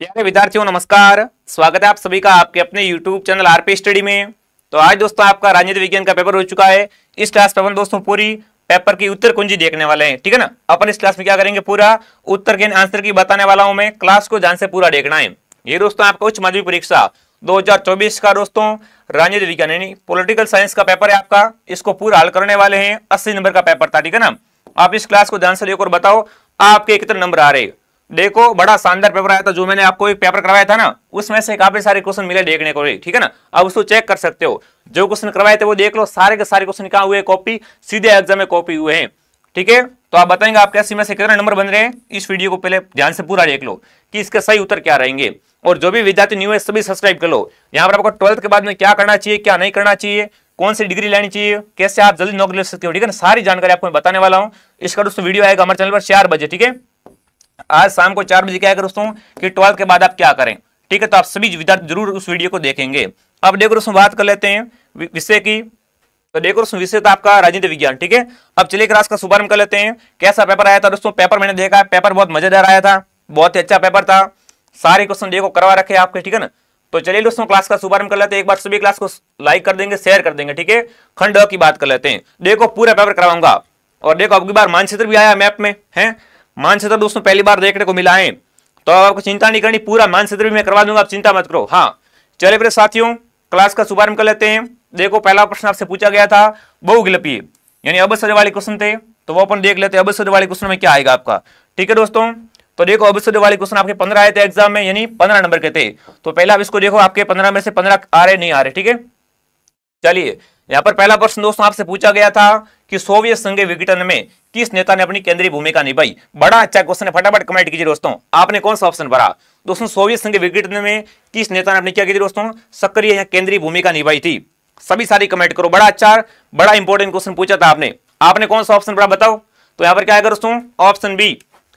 प्यारे विद्यार्थियों नमस्कार स्वागत है आप सभी का आपके अपने YouTube चैनल आरपी स्टडी में तो आज दोस्तों आपका राजनीति विज्ञान का पेपर हो चुका है इस क्लास में दोस्तों पूरी पेपर की उत्तर कुंजी देखने वाले हैं ठीक है ना अपन इस क्लास में क्या करेंगे पूरा उत्तर के आंसर की बताने वाला हूं मैं क्लास को जान से पूरा देखना है ये दोस्तों आपका उच्च माध्यमिक परीक्षा दो का दोस्तों राजनीति विज्ञान यानी पोलिटिकल साइंस का पेपर है आपका इसको पूरा हल करने वाले हैं अस्सी नंबर का पेपर था ठीक है ना आप इस क्लास को ध्यान से लेकर बताओ आपके कितने नंबर आ रहे हैं देखो बड़ा शानदार पेपर आया था जो मैंने आपको एक पेपर करवाया था ना उसमें से काफी सारे क्वेश्चन मिले देखने को ठीक है ना अब उसको चेक कर सकते हो जो क्वेश्चन करवाए थे वो देख लो सारे के सारे क्वेश्चन क्या हुए कॉपी सीधे एग्जाम में कॉपी हुए हैं ठीक है तो आप बताएंगे आपके सीमा में से कितने नंबर बन रहे हैं इस वीडियो को पहले ध्यान से पूरा देख लो कि इसके सही उत्तर क्या रहेंगे और जो भी विद्यार्थी न्यू है सभी सब्सक्राइब कर लो यहाँ पर आपको ट्वेल्थ के बाद में क्या करना चाहिए क्या नहीं करना चाहिए कौन सी डिग्री लेनी चाहिए कैसे आप जल्दी नौकरी ले सकते हो ठीक है ना सारी जानकारी आपको मैं बताने वाला हूँ इसका दोस्तों वीडियो आएगा हमारे चैनल पर चार बजे ठीक है आज शाम को चार बजे क्या करें दोस्तों कि ट्वेल्थ के बाद आप क्या करें ठीक है तो आप सभी विद्यार्थी जरूर उस वीडियो को देखेंगे अब देखो दोस्तों बात कर लेते हैं विषय की तो देखो दोस्तों विषय था आपका राजनीति विज्ञान ठीक है अब चलिए क्लास का शुभारंभ कर लेते हैं कैसा पेपर आया था दोस्तों पेपर मैंने देखा पेपर बहुत मजेदार आया था बहुत ही अच्छा पेपर था सारे क्वेश्चन देखो करवा रखे आपके ठीक है ना तो चलिए दोस्तों क्लास का शुभारंभ कर लेते हैं एक बार सभी क्लास को लाइक कर देंगे शेयर कर देंगे ठीक है खंड की बात कर लेते हैं देखो पूरा पेपर करवाऊंगा और देखो अगली बार मानचित्र भी आया मैप में है मानचित्र दोस्तों पहली बार देखने को मिला है तो आपको चिंता नहीं करनी पूरा मानचित्र भी मैं करवा दूंगा आप चिंता मत करो हाँ चले मेरे साथियों क्लास का शुभारंभ कर लेते हैं देखो पहला प्रश्न आपसे पूछा गया था बहुगिलपी यानी अवसर वाले क्वेश्चन थे तो वो अपन देख लेते हैं अवसर वाले क्वेश्चन में क्या आएगा आपका ठीक है दोस्तों तो देखो अवसर वाले क्वेश्चन आपके पंद्रह आए थे एग्जाम में यानी पंद्रह नंबर के थे तो पहले आप इसको देखो आपके पंद्रह में से पंद्रह आ रहे नहीं आ रहे ठीक है चलिए यहाँ पर पहला प्रश्न दोस्तों आपसे पूछा गया था कि सोवियत संघ विघटन में किस नेता ने अपनी केंद्रीय भूमिका निभाई बड़ा अच्छा क्वेश्चन है फटाफट कमेंट कीजिए दोस्तों आपने कौन सा ऑप्शन भरा दोस्तों सोवियत संघ विघटन में किस नेता ने अपनी क्या की दोस्तों सक्रिय या केंद्रीय भूमिका निभाई थी सभी सारी कमेंट करो बड़ा अच्छा बड़ा इंपॉर्टेंट क्वेश्चन पूछा था आपने आपने कौन सा ऑप्शन भरा बताओ तो यहाँ पर क्या आएगा दोस्तों ऑप्शन बी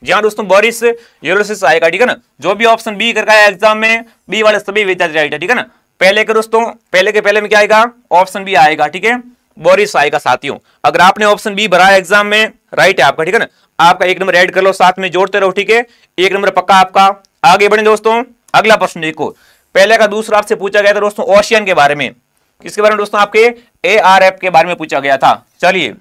जी हाँ दोस्तों बोरिस यूरोसिस आएगा ठीक है ना जो भी ऑप्शन बी करके आया एग्जाम में बी वाले सभी विद्यार्थी आएगा ठीक है ना पहले के दोस्तों पहले के पहले में क्या आएगा ऑप्शन बी आएगा ठीक है बोरिस आएगा साथियों अगर आपने ऑप्शन बी भरा एग्जाम में राइट है आपका ठीक है ना आपका एक नंबर ऐड कर लो साथ में जोड़ते रहो ठीक है एक नंबर पक्का आपका आगे बढ़े दोस्तों अगला प्रश्न देखो पहले का दूसरा आपसे पूछा गया था दोस्तों ओशियन के बारे में किसके बारे में दोस्तों आपके ए के बारे में पूछा गया था चलिए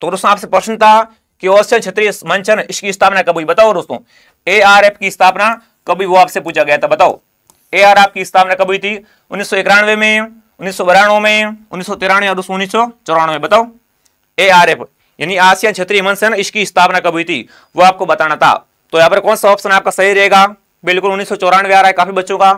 तो दोस्तों आपसे प्रश्न था कि ओशियन क्षेत्रीय मंचन इसकी स्थापना कब हुई बताओ दोस्तों ए की स्थापना कभी वो आपसे पूछा गया था बताओ ए आर की स्थापना कब हुई थी उन्नीस में उन्नीस सौ में उन्नीस सौ तिरानवे और उन्नीस सौ चौरानवे बताओ ए आर एफ यानी आसियान क्षेत्रीय मंच है ना इसकी स्थापना कब हुई थी वो आपको बताना था तो यहाँ पर कौन सा ऑप्शन आपका सही रहेगा बिल्कुल उन्नीस सौ चौरानवे आ रहा है काफी बच्चों का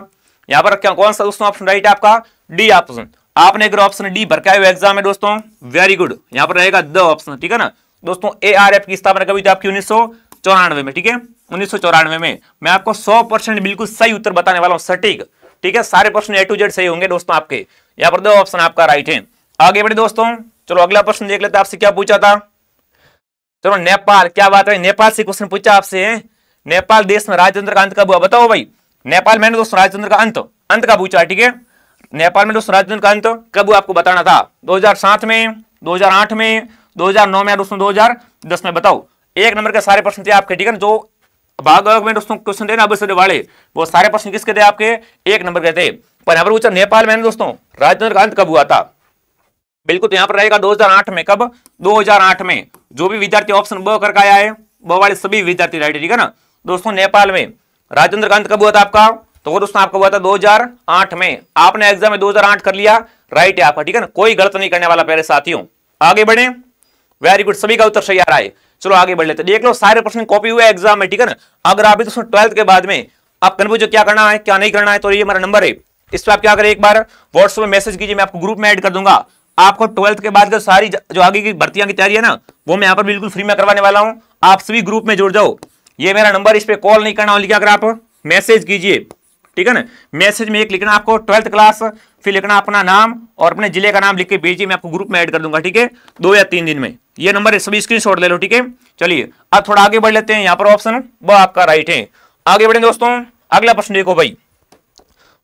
यहाँ पर क्या कौन सा दोस्तों ऑप्शन राइट है आपका डी ऑप्शन आपने अगर ऑप्शन डी भरका हुआ एग्जाम है दोस्तों वेरी गुड यहाँ पर रहेगा द ऑप्शन ठीक है ना दोस्तों ए आर एफ की स्थापना कभी थी आपकी उन्नीस सौ चौरानवे में ठीक है उन्नीस सौ चौरानवे में मैं आपको सौ परसेंट बिल्कुल सही उत्तर बताने वाला हूँ सटीक ठीक है सारे प्रश्न ए टू जेड सही होंगे दोस्तों आपके यहां पर दो ऑप्शन आपका राइट है आगे बढ़े दोस्तों चलो अगला प्रश्न देख लेते आपसे क्या पूछा था चलो नेपाल क्या बात है नेपाल से क्वेश्चन पूछा आपसे नेपाल देश में राजतंत्र का अंत कब हुआ बताओ भाई नेपाल में दोस्तों राजतंत्र का अंत अंत का पूछा ठीक है नेपाल में दोस्तों राजतंत्र का अंत कब आपको बताना था 2007 में 2008 में 2009 में दोस्तों 2010 में बताओ एक नंबर के सारे प्रश्न थे आपके ठीक है जो भाग में दोस्तों क्वेश्चन देना अभी वाले वो सारे प्रश्न किसके थे आपके एक नंबर के थे पर यहां पर पूछा नेपाल में दोस्तों राजेंद्र का अंत कब हुआ था बिल्कुल तो यहां पर रहेगा 2008 में कब 2008 में जो भी विद्यार्थी ऑप्शन ब करके आया है वो वाले सभी विद्यार्थी राइट ठीक है ना दोस्तों नेपाल में राजेंद्र कांत कब हुआ था आपका तो वो दोस्तों आपका हुआ था दो में आपने एग्जाम में दो कर लिया राइट है आपका ठीक है ना कोई गलत नहीं करने वाला पहले साथियों आगे बढ़े वेरी गुड सभी का उत्तर सही आ रहा है चलो आगे बढ़ लेते देख लो सारे प्रश्न कॉपी हुए एग्जाम में ठीक है ना अगर आप दोस्तों ट्वेल्थ के बाद में आप कन्फ्यूज क्या करना है क्या नहीं करना है तो ये हमारा नंबर है इस पर आप क्या करें एक बार व्हाट्सएप में मैसेज कीजिए मैं आपको ग्रुप में ऐड कर दूंगा आपको ट्वेल्थ के बाद सारी जो आगे की भर्तियां की तैयारी है ना वो मैं यहाँ पर बिल्कुल फ्री में करवाने वाला हूँ आप सभी ग्रुप में जुड़ जाओ ये मेरा नंबर इस पर कॉल नहीं करना ओनली अगर आप मैसेज कीजिए ठीक है ना मैसेज में एक लिखना आपको ट्वेल्थ क्लास फिर लिखना अपना नाम और अपने जिले का नाम लिख के भेजिए मैं आपको ग्रुप में ऐड कर दूंगा ठीक है दो या तीन दिन में ये नंबर सभी स्क्रीन ले लो ठीक है चलिए अब थोड़ा आगे बढ़ लेते हैं यहाँ पर ऑप्शन वो आपका राइट है आगे बढ़े दोस्तों अगला प्रश्न देखो भाई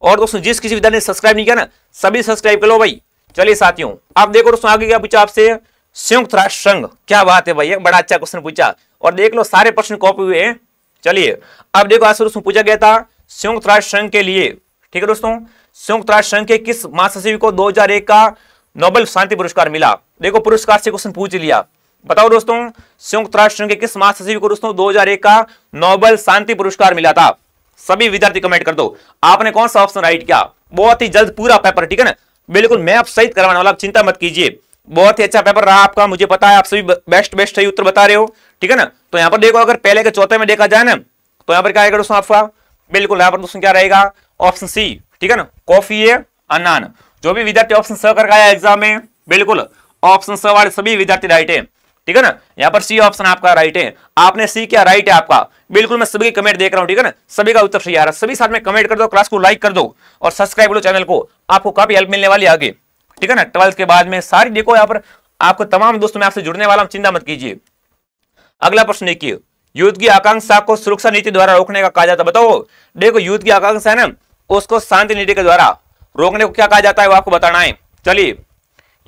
और दोस्तों जिस किसी विद्यालय ने सब्सक्राइब नहीं किया ना सभी सब्सक्राइब कर लो भाई चलिए साथियों आप देखो दोस्तों आगे क्या पूछा आपसे संयुक्त राष्ट्र संघ क्या बात है भाई बड़ा अच्छा क्वेश्चन पूछा और देख लो सारे प्रश्न कॉपी हुए हैं चलिए अब देखो आज दोस्तों पूछा गया था संयुक्त राष्ट्र संघ के लिए ठीक है दोस्तों संयुक्त राष्ट्र संघ के किस महासचिव को 2001 का नोबेल शांति पुरस्कार मिला देखो पुरस्कार से क्वेश्चन पूछ लिया बताओ दोस्तों संयुक्त राष्ट्र संघ के किस महासचिव को दोस्तों 2001 का नोबेल शांति पुरस्कार मिला था सभी विद्यार्थी कमेंट कर दो आपने कौन सा ऑप्शन राइट किया बहुत ही जल्द पूरा पेपर ठीक है ना बिल्कुल मैं आप सही करवाने वाला आप चिंता मत कीजिए बहुत ही अच्छा पेपर रहा आपका मुझे पता है आप सभी बेस्ट बेस्ट सही उत्तर बता रहे हो ठीक है ना तो यहाँ पर देखो अगर पहले के चौथे में देखा जाए ना तो यहाँ पर क्या आएगा दोस्तों आपका बिल्कुल यहां पर दोस्तों क्या रहेगा ऑप्शन सी ठीक है ना कॉफी है अनान जो भी विद्यार्थी ऑप्शन स करके आया एग्जाम में बिल्कुल ऑप्शन स वाले सभी विद्यार्थी राइट है ठीक है ना यहाँ पर सी ऑप्शन आपका राइट है आपने सी क्या राइट है आपका बिल्कुल मैं सभी कमेंट देख रहा हूँ ठीक है ना सभी का उत्तर सही आ रहा है सभी साथ में कमेंट कर दो क्लास को लाइक कर दो और सब्सक्राइब करो चैनल को आपको काफी हेल्प मिलने वाली आगे ठीक है ना ट्वेल्थ के बाद में सारी देखो यहाँ पर आपको तमाम दोस्तों में आपसे जुड़ने वाला हूँ चिंता मत कीजिए अगला प्रश्न देखिए युद्ध की आकांक्षा को सुरक्षा नीति द्वारा रोकने का कहा जाता है बताओ देखो युद्ध की आकांक्षा है ना उसको शांति नीति के द्वारा रोकने को क्या कहा जाता है वो आपको बताना है चलिए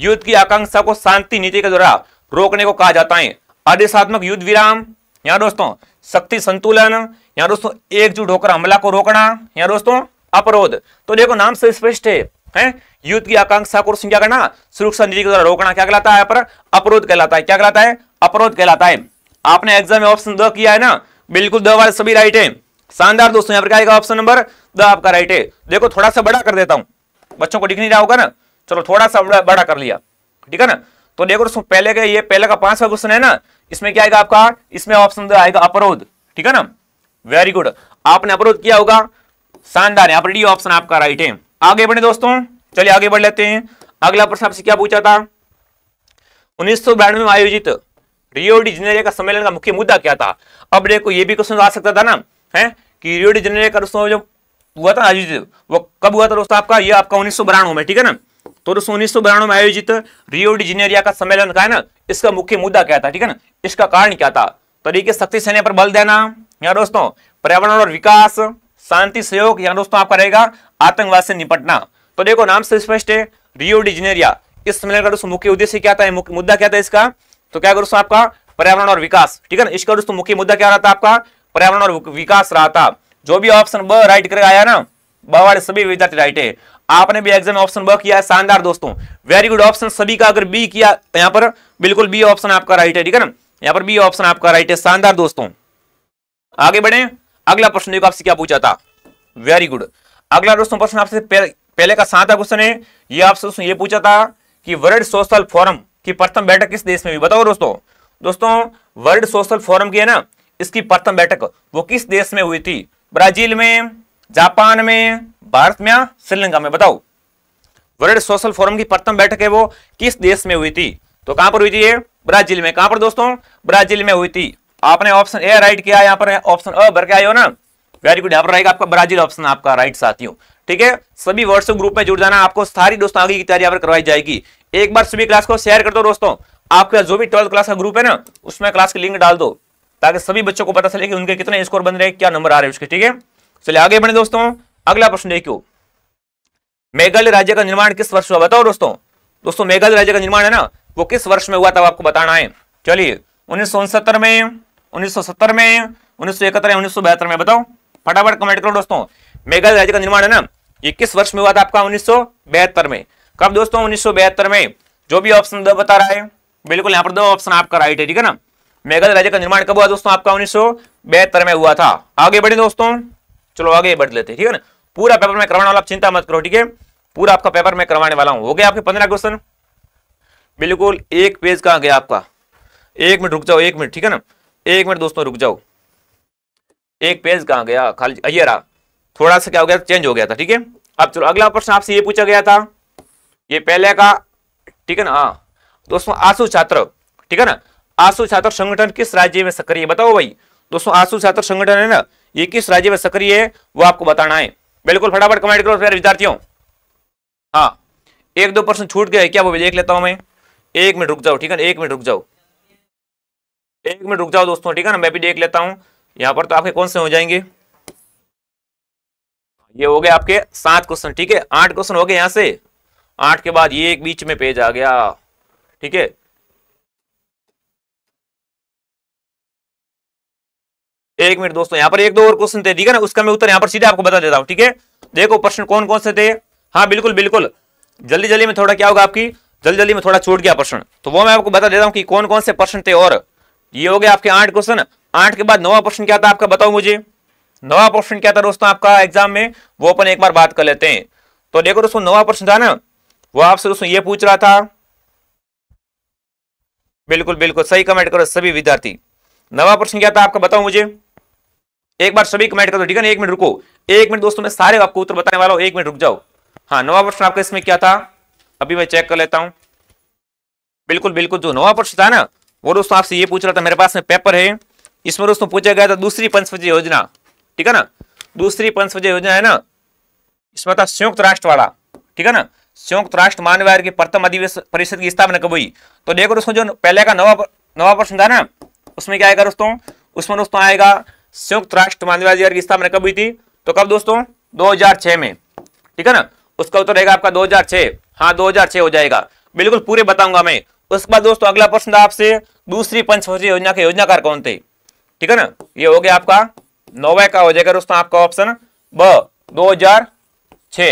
युद्ध की आकांक्षा को शांति नीति के द्वारा रोकने को कहा जाता है आदेशात्मक युद्ध विराम यहाँ दोस्तों शक्ति संतुलन यहाँ दोस्तों एकजुट होकर हमला को रोकना यहाँ दोस्तों अपरोध तो देखो नाम से स्पष्ट है हैं युद्ध की आकांक्षा को क्या करना सुरक्षा नीति के द्वारा रोकना क्या कहलाता है अपरोध कहलाता है क्या कहलाता है अपरोध कहलाता है आपने एग्जाम में ऑप्शन द किया है ना बिल्कुल द वाले सभी राइट है शानदार दोस्तों यहाँ पर क्या आएगा ऑप्शन नंबर द आपका राइट है देखो थोड़ा सा बड़ा कर देता हूँ बच्चों को दिख नहीं रहा होगा ना चलो थोड़ा सा बड़ा, बड़ा कर लिया ठीक है ना तो देखो दोस्तों पहले का ये पहले का पांचवा क्वेश्चन है ना इसमें क्या आएगा आपका इसमें ऑप्शन द आएगा अपरोध ठीक है ना वेरी गुड आपने अपरोध किया होगा शानदार है आप ऑप्शन आपका राइट है आगे बढ़े दोस्तों चलिए आगे बढ़ लेते हैं अगला प्रश्न आपसे क्या पूछा था उन्नीस में आयोजित रियो डी जेनेरिया का सम्मेलन का मुख्य मुद्दा क्या था अब देखो ये भी क्वेश्चन आ सकता था ना है कि रियो डी जेनेरिया का दोस्तों जो हुआ था आयोजित वो कब हुआ था दोस्तों आपका ये आपका उन्नीस में ठीक है ना तो दोस्तों उन्नीस सौ में आयोजित रियो डी जेनेरिया का सम्मेलन का है ना इसका मुख्य मुद्दा क्या था ठीक है ना इसका कारण क्या था तरीके शक्ति सेने पर बल देना या दोस्तों पर्यावरण और विकास शांति सहयोग या दोस्तों आपका रहेगा आतंकवाद से निपटना तो देखो नाम से स्पष्ट है रियो डी जेनेरिया इस सम्मेलन का दोस्तों मुख्य उद्देश्य क्या था मुख्य मुद्दा क्या था इसका तो क्या करो आपका पर्यावरण और विकास ठीक है ना इसका दोस्तों मुख्य मुद्दा क्या रहा था आपका पर्यावरण और विकास रहा था जो भी ऑप्शन ब राइट कर आया ना ब वाले सभी विद्यार्थी राइट है आपने भी एग्जाम ऑप्शन ब किया है शानदार दोस्तों वेरी गुड ऑप्शन सभी का अगर बी किया तो यहाँ पर बिल्कुल बी ऑप्शन आपका राइट है ठीक है ना यहाँ पर बी ऑप्शन आपका राइट है शानदार दोस्तों आगे बढ़े अगला प्रश्न आपसे क्या पूछा था वेरी गुड अगला दोस्तों प्रश्न आपसे पहले का सातवा क्वेश्चन है ये आपसे ये पूछा था कि वर्ल्ड सोशल फोरम कि प्रथम बैठक किस देश में हुई बताओ दोस्तों दोस्तों वर्ल्ड सोशल फोरम की है ना इसकी प्रथम बैठक वो किस देश में हुई थी ब्राजील में जापान में भारत में श्रीलंका में बताओ वर्ल्ड सोशल फोरम की प्रथम बैठक है वो किस देश में हुई थी तो कहां पर हुई थी ये ब्राजील में कहां पर दोस्तों ब्राजील में हुई थी आपने ऑप्शन ए राइट किया यहां पर ऑप्शन अ भर के आए हो ना वेरी गुड यहां पर रहेगा आपका ब्राजील ऑप्शन आपका राइट साथियों ठीक है सभी व्हाट्सएप ग्रुप में जुड़ जाना आपको सारी दोस्तों आगे की तैयारी करवाई जाएगी एक बार सभी क्लास को शेयर कर दो दोस्तों आपका जो भी ट्वेल्थ क्लास का ग्रुप है ना उसमें क्लास की लिंक डाल दो ताकि सभी बच्चों को पता चले कि उनके कितने स्कोर बन रहे हैं क्या नंबर आ रहे हैं उसके ठीक है चलिए आगे बढ़े दोस्तों अगला प्रश्न देखियो मेघालय राज्य का निर्माण किस वर्ष हुआ बताओ दोस्तों दोस्तों मेघालय राज्य का निर्माण है ना वो किस वर्ष में हुआ था आपको बताना है चलिए उन्नीस में उन्नीस में उन्नीस सौ में उन्नीस में उन्नीस में बताओ फटाफट कमेंट करो दोस्तों मेघालय राज्य का निर्माण है ना ये किस वर्ष में हुआ था आपका उन्नीस में कब दोस्तों उन्नीस में जो भी ऑप्शन दो बता रहा है बिल्कुल यहाँ पर दो ऑप्शन आपका राइट है ठीक है ना मेघालय राज्य का निर्माण कब हुआ दोस्तों आपका उन्नीस में हुआ था आगे बढ़े दोस्तों चलो आगे बढ़ लेते ठीक है ना पूरा पेपर में करवाने वाला चिंता मत करो ठीक है पूरा आपका पेपर में करवाने वाला हूँ हो गया आपके पंद्रह क्वेश्चन बिल्कुल एक पेज कहाँ गया आपका एक मिनट रुक जाओ एक मिनट ठीक है ना एक मिनट दोस्तों रुक जाओ एक पेज कहाँ गया खाली अयरा थोड़ा सा क्या हो गया था चेंज हो गया था ठीक है अब चलो अगला प्रश्न आपसे ये पूछा गया था ये पहले का ठीक है ना हाँ दोस्तों आशु छात्र ठीक है ना आंसू छात्र संगठन किस राज्य में सक्रिय बताओ भाई दोस्तों आसू छात्र संगठन है ना ये किस राज्य में सक्रिय है वो आपको बताना है बिल्कुल फटाफट कमेंट करो फिर विद्यार्थियों हाँ एक दो प्रश्न छूट गया है क्या वो भी देख लेता हूं मैं एक मिनट रुक जाओ ठीक है ना एक मिनट रुक जाओ एक मिनट रुक जाओ दोस्तों ठीक है ना मैं भी देख लेता हूँ यहाँ पर तो आपके कौन से हो जाएंगे ये हो गए आपके सात क्वेश्चन ठीक है आठ क्वेश्चन हो गए यहाँ से आठ के बाद ये एक बीच में पेज आ गया ठीक है एक मिनट दोस्तों यहां पर एक दो और क्वेश्चन थे ठीक है ना उसका मैं उत्तर यहां पर सीधे आपको बता देता हूं ठीक है देखो प्रश्न कौन कौन से थे हाँ बिल्कुल बिल्कुल जल्दी जल्दी में थोड़ा क्या होगा आपकी जल्दी जल्दी में थोड़ा छूट गया प्रश्न तो वो मैं आपको बता देता हूँ कि कौन कौन से प्रश्न थे और ये हो गए आपके आठ क्वेश्चन आठ के बाद नवा प्रश्न क्या था आपका बताओ मुझे नवा क्वेश्चन क्या था दोस्तों आपका एग्जाम में वो अपन एक बार बात कर लेते हैं तो देखो दोस्तों नवा प्रश्न था ना वो आपसे दोस्तों ये पूछ रहा था बिल्कुल बिल्कुल सही कमेंट करो सभी विद्यार्थी नवा प्रश्न क्या था आपका बताओ मुझे एक बार सभी कमेंट करो ठीक है ना एक मिनट रुको एक मिनट दोस्तों मैं सारे आपको उत्तर बताने वाला हूं एक मिनट रुक जाओ हाँ नवा प्रश्न आपका इसमें क्या था अभी मैं चेक कर लेता हूं बिल्कुल बिल्कुल जो नवा प्रश्न था ना वो दोस्तों आपसे ये पूछ रहा था मेरे पास में पेपर है इसमें दोस्तों पूछा गया था दूसरी पंचवजी योजना ठीक है ना दूसरी पंचवजय योजना है ना इसमें था संयुक्त राष्ट्र वाला ठीक है ना संयुक्त राष्ट्र मानव आयोग की प्रथम अधिवेश परिषद की स्थापना कब हुई तो देखो दोस्तों जो पहले का नवा नवा प्रश्न था ना उसमें क्या आएगा दोस्तों उसमें दोस्तों आएगा संयुक्त राष्ट्र मानव की स्थापना कब हुई थी तो कब दोस्तों 2006 में ठीक है ना उसका उत्तर रहेगा आपका 2006 हाँ छह हो जाएगा बिल्कुल पूरे बताऊंगा मैं उसके बाद दोस्तों अगला प्रश्न था आपसे दूसरी पंचवर्षीय योजना के योजनाकार कौन थे ठीक है ना ये हो गया आपका नौवे का हो जाएगा दोस्तों आपका ऑप्शन ब दो हजार छ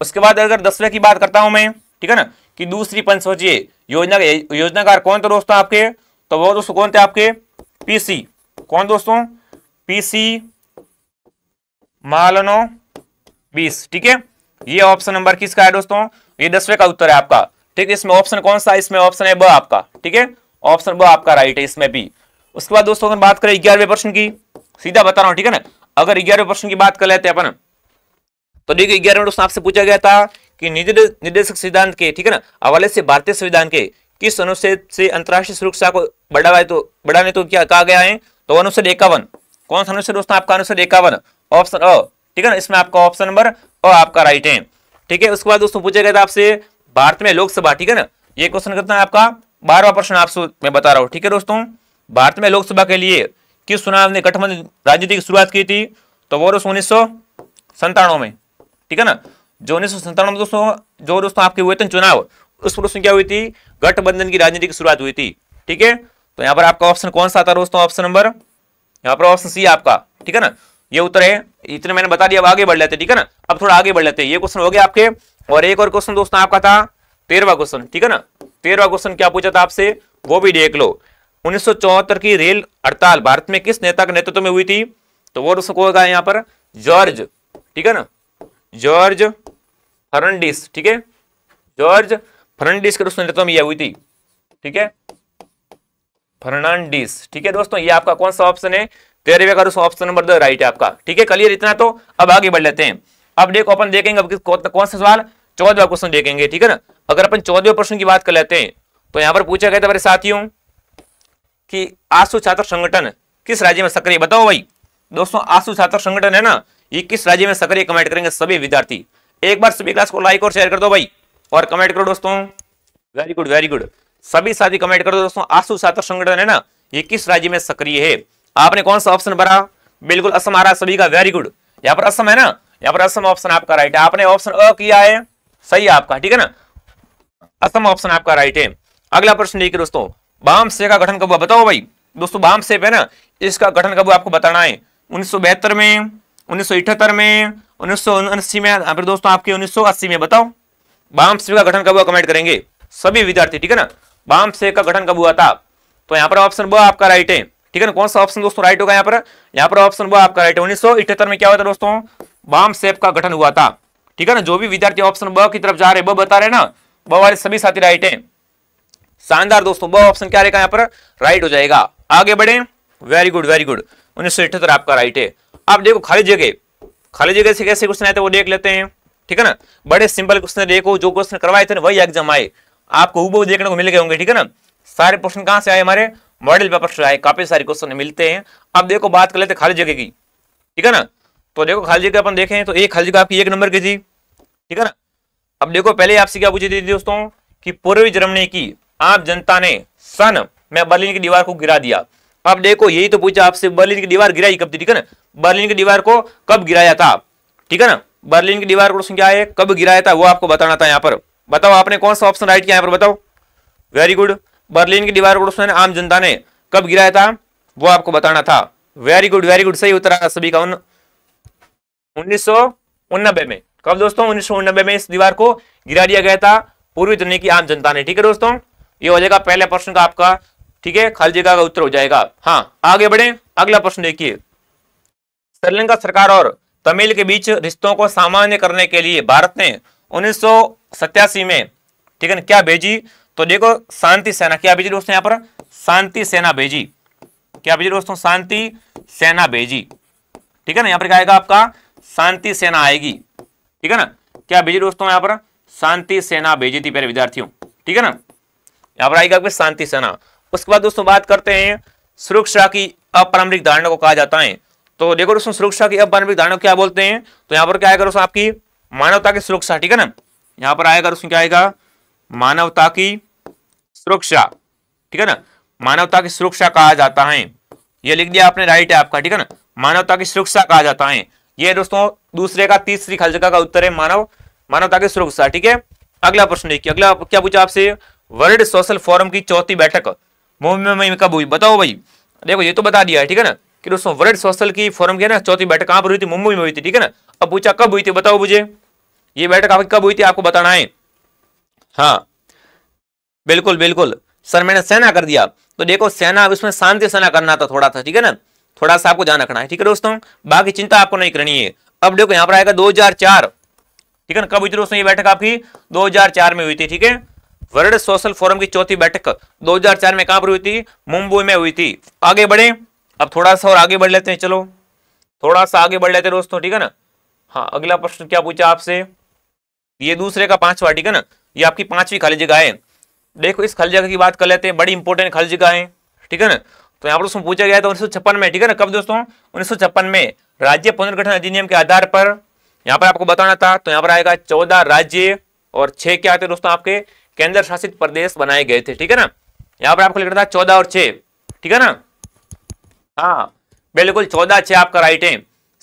उसके बाद अगर दसवें की बात करता हूं मैं ठीक है ना कि दूसरी पंचवचीय योजना योजनाकार कौन थे दोस्तों आपके तो वो दोस्तों कौन थे आपके पीसी कौन दोस्तों पीसी मालनो बीस ठीक है ये ऑप्शन नंबर किसका है दोस्तों ये दसवें का उत्तर है आपका ठीक है इसमें ऑप्शन कौन सा इसमें ऑप्शन है ब आपका ठीक है ऑप्शन ब आपका राइट है इसमें भी उसके बाद दोस्तों अगर बात करें ग्यारहवें प्रश्न की सीधा बता रहा हूं ठीक है ना अगर ग्यारहवें प्रश्न की बात कर लेते हैं अपन तो देखिए ग्यारहवें प्रश्न आपसे पूछा गया था कि निर्देशक सिद्धांत के ठीक है ना हवाले से भारतीय संविधान के किस अनुच्छेद से अंतरराष्ट्रीय सुरक्षा को बढ़ावा तो बढ़ाने तो क्या कहा गया है तो अनुच्छेद इक्यावन कौन सा अनुच्छेद दोस्तों आपका अनुच्छेद इक्यावन ऑप्शन अ ठीक है ना इसमें आपका ऑप्शन नंबर अ आपका राइट है ठीक है उसके बाद दोस्तों पूछा गया था आपसे भारत में लोकसभा ठीक है ना ये क्वेश्चन करता है आपका बारहवा प्रश्न आपसे मैं बता रहा हूँ ठीक है दोस्तों भारत में लोकसभा के लिए किस चुनाव ने गठबंधन राजनीति की शुरुआत की थी तो वो दोस्तों उन्नीस सौ में ठीक है ना जो उन्नीस सौ में दोस्तों जो दोस्तों आपके हुए थे चुनाव उस दोस्तों क्या हुई थी गठबंधन की राजनीति की शुरुआत हुई थी ठीक है तो यहाँ पर आपका ऑप्शन कौन सा आता दोस्तों ऑप्शन नंबर यहाँ पर ऑप्शन सी आपका ठीक है ना ये उत्तर है इतने मैंने बता दिया अब आगे बढ़ लेते ठीक है ना अब थोड़ा आगे बढ़ लेते ये क्वेश्चन हो गया आपके और एक और क्वेश्चन दोस्तों आपका था तेरहवा क्वेश्चन ठीक है ना तेरवा क्वेश्चन क्या पूछा था आपसे वो भी देख लो उन्नीस की रेल हड़ताल भारत में किस नेता के नेतृत्व में हुई थी तो वो उसको होगा यहां पर जॉर्ज ठीक है ना जॉर्ज फर्नडिस ठीक है जॉर्ज फर्नडिस के उसने नेतृत्व में यह हुई थी ठीक है फर्नांडिस ठीक है दोस्तों ये आपका कौन सा ऑप्शन है तेरहवे का ऑप्शन नंबर दो राइट है आपका ठीक है क्लियर इतना तो अब आगे बढ़ लेते हैं अब देखो अपन देखेंगे अब कौन सा सवाल चौदह क्वेश्चन देखेंगे ठीक है ना अगर अपन चौदह प्रश्न की बात कर लेते हैं तो यहां पर पूछा गया था मेरे साथियों कि आसू छात्र संगठन किस राज्य में सक्रिय बताओ भाई दोस्तों आसू छात्र संगठन है ना ये किस राज्य में सक्रिय कमेंट करेंगे सभी विद्यार्थी एक बार सभी क्लास को लाइक और शेयर कर दो भाई और कमेंट करो दोस्तों वेरी गुड वेरी गुड सभी साथी कमेंट कर दो दोस्तों आसू छात्र संगठन है ना ये किस राज्य में सक्रिय है आपने कौन सा ऑप्शन भरा बिल्कुल असम आ रहा सभी का वेरी गुड यहाँ पर असम है ना यहाँ पर असम ऑप्शन आपका राइट है आपने ऑप्शन अ किया है सही है आपका ठीक है ना असम ऑप्शन आपका राइट है अगला प्रश्न देखिए दोस्तों बाम से का गठन कब हुआ बताओ भाई दोस्तों बाम सेप है ना इसका गठन कब आपको बताना है उन्नीस में उन्नीस में उन्नीस में फिर दोस्तों आपके उन्नीस में बताओ बाम से का गठन कब हुआ कमेंट करेंगे सभी विद्यार्थी ठीक है ना बाम से का गठन कब हुआ था तो यहाँ पर ऑप्शन ब आपका राइट है ठीक है ना कौन सा ऑप्शन दोस्तों राइट होगा यहाँ पर यहाँ पर ऑप्शन ब आपका राइट है उन्नीस में क्या हुआ था दोस्तों बाम सेप का गठन हुआ था ठीक है ना जो भी विद्यार्थी ऑप्शन ब की तरफ जा रहे ब बता रहे ना ब वाले सभी साथी राइट है शानदार दोस्तों ब ऑप्शन क्या रहेगा यहाँ पर राइट हो जाएगा आगे बढ़े वेरी गुड वेरी गुड उन्नीस सौ अठहत्तर आपका राइट है आप देखो खाली जगह खाली जगह से कैसे क्वेश्चन आए थे वो देख लेते हैं ठीक है ना बड़े सिंपल क्वेश्चन देखो जो क्वेश्चन करवाए थे वही एग्जाम आए आपको वो देखने को मिल गए होंगे ठीक है ना सारे क्वेश्चन कहाँ से आए हमारे मॉडल पेपर से आए काफी सारे क्वेश्चन मिलते हैं अब देखो बात कर लेते खाली जगह की ठीक है ना तो देखो खाली जगह अपन देखें तो एक खाली जगह आपकी एक नंबर की थी ठीक है ना अब देखो पहले आपसे क्या पूछी थी दोस्तों कि पूर्वी जर्मनी की आप जनता ने सन में बर्लिन की दीवार को गिरा दिया अब देखो यही तो पूछा आपसे बर्लिन की दीवार गिराई कब थी ठीक है ना बर्लिन की दीवार को कब गिराया था ठीक है ना बर्लिन की दीवार को क्या है कब गिराया था वो आपको बताना था यहाँ पर बताओ आपने कौन सा ऑप्शन राइट किया यहाँ पर बताओ वेरी गुड बर्लिन की दीवार को आम जनता ने कब गिराया था वो आपको बताना था वेरी गुड वेरी गुड सही उत्तर सभी का उन्नीस में कब दोस्तों उन्नीस में इस दीवार को गिरा दिया गया था पूर्वी दुनिया की आम जनता ने ठीक है दोस्तों ये हो जाएगा पहले प्रश्न का आपका ठीक है खाली जगह का उत्तर हो जाएगा हाँ आगे बढ़े अगला प्रश्न देखिए श्रीलंका सरकार और तमिल के बीच रिश्तों को सामान्य करने के लिए भारत ने उन्नीस में ठीक है ना क्या भेजी तो देखो शांति सेना क्या भेजी दोस्तों यहाँ पर शांति सेना भेजी क्या भेजी दोस्तों शांति सेना भेजी ठीक है ना यहाँ पर क्या आएगा आपका शांति सेना आएगी ठीक है ना क्या भेजी दोस्तों यहाँ पर शांति सेना भेजी थी पहले विद्यार्थियों ठीक है ना यहाँ पर आएगा शांति सेना उसके बाद दोस्तों बात करते हैं सुरक्षा की अपारंभिक धारणा को कहा जाता है तो देखो दोस्तों सुरक्षा की अपारंभिक धारणा क्या बोलते हैं तो यहाँ पर क्या आएगा दोस्तों आपकी मानवता की सुरक्षा ठीक है ना यहाँ पर आएगा दोस्तों क्या आएगा मानवता की सुरक्षा ठीक है ना मानवता की सुरक्षा कहा जाता है ये लिख दिया आपने राइट है आपका ठीक है ना मानवता की सुरक्षा कहा जाता है ये दोस्तों दूसरे का तीसरी खलजका का उत्तर है मानव मानवता की सुरक्षा ठीक है अगला प्रश्न देखिए अगला क्या पूछा आपसे वर्ल्ड सोशल फोरम की चौथी बैठक मुंबई में कब हुई बताओ भाई देखो ये तो बता दिया है ठीक है ना कि दोस्तों वर्ल्ड सोशल की फोरम की ना चौथी बैठक कहां पर हुई थी मुंबई में हुई थी ठीक है ना अब पूछा कब हुई थी बताओ मुझे ये बैठक आपकी कब हुई थी आपको बताना है हाँ बिल्कुल बिल्कुल सर मैंने सेना कर दिया तो देखो सेना अब इसमें शांति सेना करना था थोड़ा था ठीक है ना थोड़ा सा आपको ध्यान रखना है ठीक है दोस्तों बाकी चिंता आपको नहीं करनी है अब देखो यहाँ पर आएगा 2004 ठीक है ना कब हुई थी दोस्तों ये बैठक आपकी 2004 में हुई थी ठीक है वर्ल्ड सोशल फोरम की चौथी बैठक 2004 में कहां पर हुई थी मुंबई में हुई थी आगे बढ़े अब थोड़ा सा और आगे बढ़ लेते हैं चलो थोड़ा सा आगे बढ़ लेते हैं दोस्तों ठीक है ना हाँ अगला प्रश्न क्या पूछा आपसे ये दूसरे का पांचवा ठीक है ना ये आपकी पांचवी खाली जगह है देखो इस खाली जगह की बात कर लेते हैं बड़ी इंपोर्टेंट खाली जगह है ठीक है ना तो यहाँ पर दोस्तों पूछा गया था उन्नीस में ठीक है ना कब दोस्तों उन्नीस में राज्य पुनर्गठन अधिनियम के आधार पर यहाँ पर आपको बताना था तो यहाँ पर आएगा चौदह राज्य और छह क्या आते दोस्तों आपके केंद्र शासित प्रदेश बनाए गए थे ठीक है ना यहाँ पर आपको लिखना था चौदह और छह ठीक है ना हाँ बिल्कुल चौदह छह आपका राइट है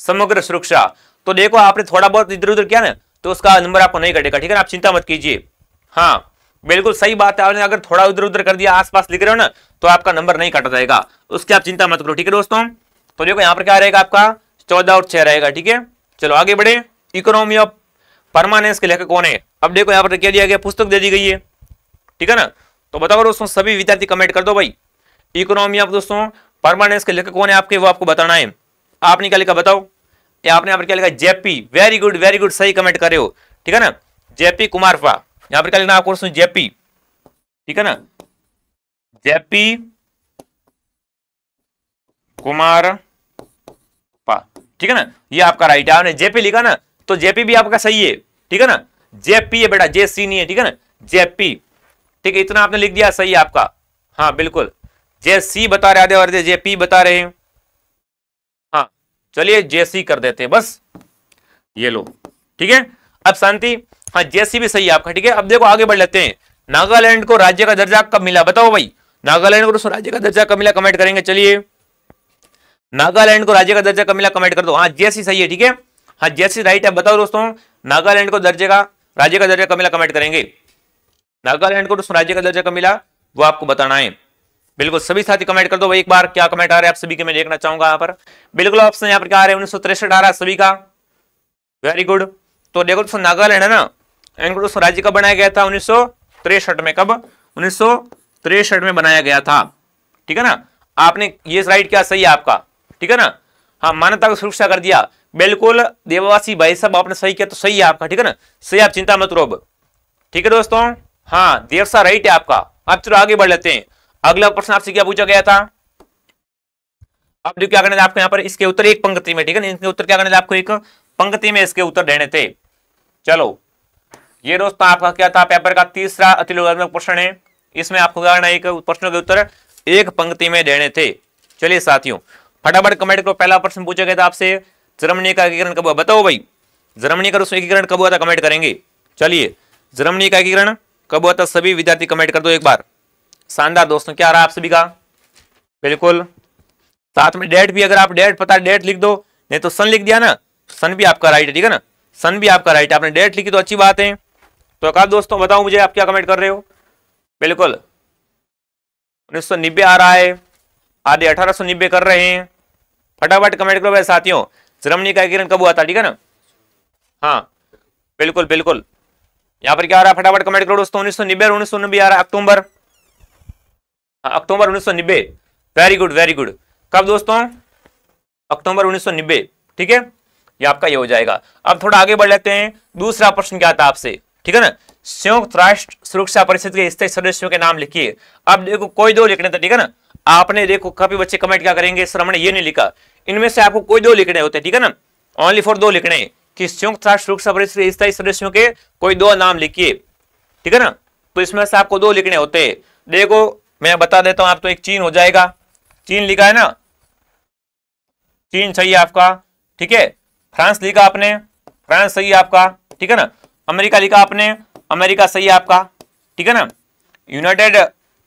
समग्र सुरक्षा तो देखो आपने थोड़ा बहुत इधर उधर किया ना तो उसका नंबर आपको नहीं कटेगा ठीक है ना आप चिंता मत कीजिए हाँ बिल्कुल सही बात है आपने अगर थोड़ा उधर उधर कर दिया आसपास लिख रहे हो ना तो आपका नंबर नहीं कटा जाएगा उसकी आप चिंता मत करो ठीक है दोस्तों तो देखो यहाँ पर क्या रहेगा आपका चौदह और छह रहेगा ठीक है चलो आगे बढ़े इकोनॉमी ऑफ परमानेंस के लेखक कौन है अब देखो यहाँ पर क्या दिया गया पुस्तक दे दी गई है ठीक है ना तो बताओ दोस्तों सभी विद्यार्थी कमेंट कर दो भाई इकोनॉमी आप दोस्तों परमानेंस के लेखक कौन है आपके वो आपको बताना है आपने क्या लिखा बताओ या आपने यहाँ पर क्या लिखा JP very good very good सही कमेंट करे हो ठीक है ना जेपी कुमारफा यहाँ पर क्या लिखना आपको दोस्तों जेपी ठीक है ना जेपी कुमार पा ठीक है ना ये आपका राइट है आपने जेपी लिखा ना तो जेपी भी आपका सही है ठीक है ना जेपी है बेटा जेसी नहीं है ठीक है ना जेपी ठीक है इतना आपने लिख दिया सही है आपका हाँ बिल्कुल जे सी बता रहे आधे और जेपी बता रहे हैं हाँ चलिए जेसी कर देते हैं बस ये लो ठीक है अब शांति हाँ जेसी भी सही है आपका ठीक है अब देखो आगे बढ़ लेते हैं नागालैंड को राज्य का दर्जा कब मिला बताओ भाई नागालैंड को तो राज्य का दर्जा कब मिला कमेंट करेंगे चलिए नागालैंड को राज्य का दर्जा कब मिला कमेंट कर दो हाँ जेसी सही है ठीक है हाँ जेसी राइट है बताओ दोस्तों नागालैंड को दर्जे का राज्य का दर्जा कमिला कमेंट करेंगे नागालैंड को तो राज्य का दर्जा कमिला वो आपको बताना है बिल्कुल सभी साथी कमेंट कर दो भाई एक बार क्या कमेंट आ रहे हैं आप सभी के मैं देखना चाहूंगा यहाँ पर बिल्कुल ऑप्शन यहाँ पर क्या आ रहे हैं उन्नीस आ रहा है सभी का वेरी गुड तो देखो दोस्तों नागालैंड है ना एंड दोस्तों राज्य कब बनाया गया था उन्नीस में कब उन्नीस में बनाया गया था ठीक है ना आपने ये राइट क्या सही है आपका ठीक है ना हाँ मान्यता को सुरक्षा कर दिया बिल्कुल देववासी भाई साहब आपने सही किया तो सही है आपका ठीक है ना सही आप चिंता मत रोब ठीक है दोस्तों हाँ सा राइट है आपका आप चलो आगे बढ़ लेते हैं अगला प्रश्न आपसे क्या पूछा गया था आप जो क्या करने आपको यहाँ पर इसके उत्तर एक पंक्ति में ठीक है ना इसके उत्तर क्या करने आपको एक पंक्ति में इसके उत्तर देने थे चलो ये दोस्तों आपका क्या था पेपर का तीसरा अति प्रश्न है इसमें आपको क्या करना एक प्रश्नों के उत्तर एक पंक्ति में देने थे चलिए साथियों फटाफट कमेंट करो पहला प्रश्न पूछा गया था आपसे जर्मनी का एकीकरण कब हुआ बताओ भाई जर्मनी का रूस एकीकरण कब हुआ था कमेंट करेंगे चलिए जर्मनी का एकीकरण कब हुआ था सभी विद्यार्थी कमेंट कर दो एक बार शानदार दोस्तों क्या रहा आप सभी का बिल्कुल साथ में डेट भी अगर आप डेट पता डेट लिख दो नहीं तो सन लिख दिया ना सन भी आपका राइट है ठीक है ना सन भी आपका राइट है आपने डेट लिखी तो अच्छी बात है तो कहा दोस्तों बताओ मुझे आप क्या कमेंट कर रहे हो बिल्कुल उन्नीस सौ नब्बे आ रहा है आधे अठारह सौ नब्बे कर रहे हैं फटाफट कमेंट करो भाई साथियों जर्मनी का किरण कब हुआ था ठीक है ना हाँ बिल्कुल बिल्कुल यहाँ पर क्या आ रहा है फटाफट कमेंट करो दोस्तों उन्नीस सौ नब्बे और उन्नीस सौ नब्बे आ रहा है अक्टूबर हाँ अक्टूबर उन्नीस सौ नब्बे वेरी गुड वेरी गुड कब दोस्तों अक्टूबर उन्नीस सौ नब्बे ठीक है ये आपका ये हो जाएगा अब थोड़ा आगे बढ़ लेते हैं दूसरा प्रश्न क्या था आपसे ठीक है ना संयुक्त राष्ट्र सुरक्षा परिषद के स्थायी सदस्यों के नाम लिखिए अब देखो कोई दो लिखने थे ठीक है ना आपने देखो काफी बच्चे कमेंट क्या करेंगे सर हमने ये नहीं लिखा इनमें से आपको कोई दो लिखने होते हैं ठीक है ना ओनली फॉर दो लिखने कि संयुक्त स्थायी सदस्यों के कोई दो नाम लिखिए ठीक है ना तो इसमें से आपको दो लिखने होते देखो मैं बता देता हूं आप तो एक चीन हो जाएगा चीन लिखा है ना चीन सही आपका ठीक है फ्रांस लिखा आपने फ्रांस सही आपका ठीक है ना अमेरिका लिखा आपने अमेरिका सही आपका ठीक है ना यूनाइटेड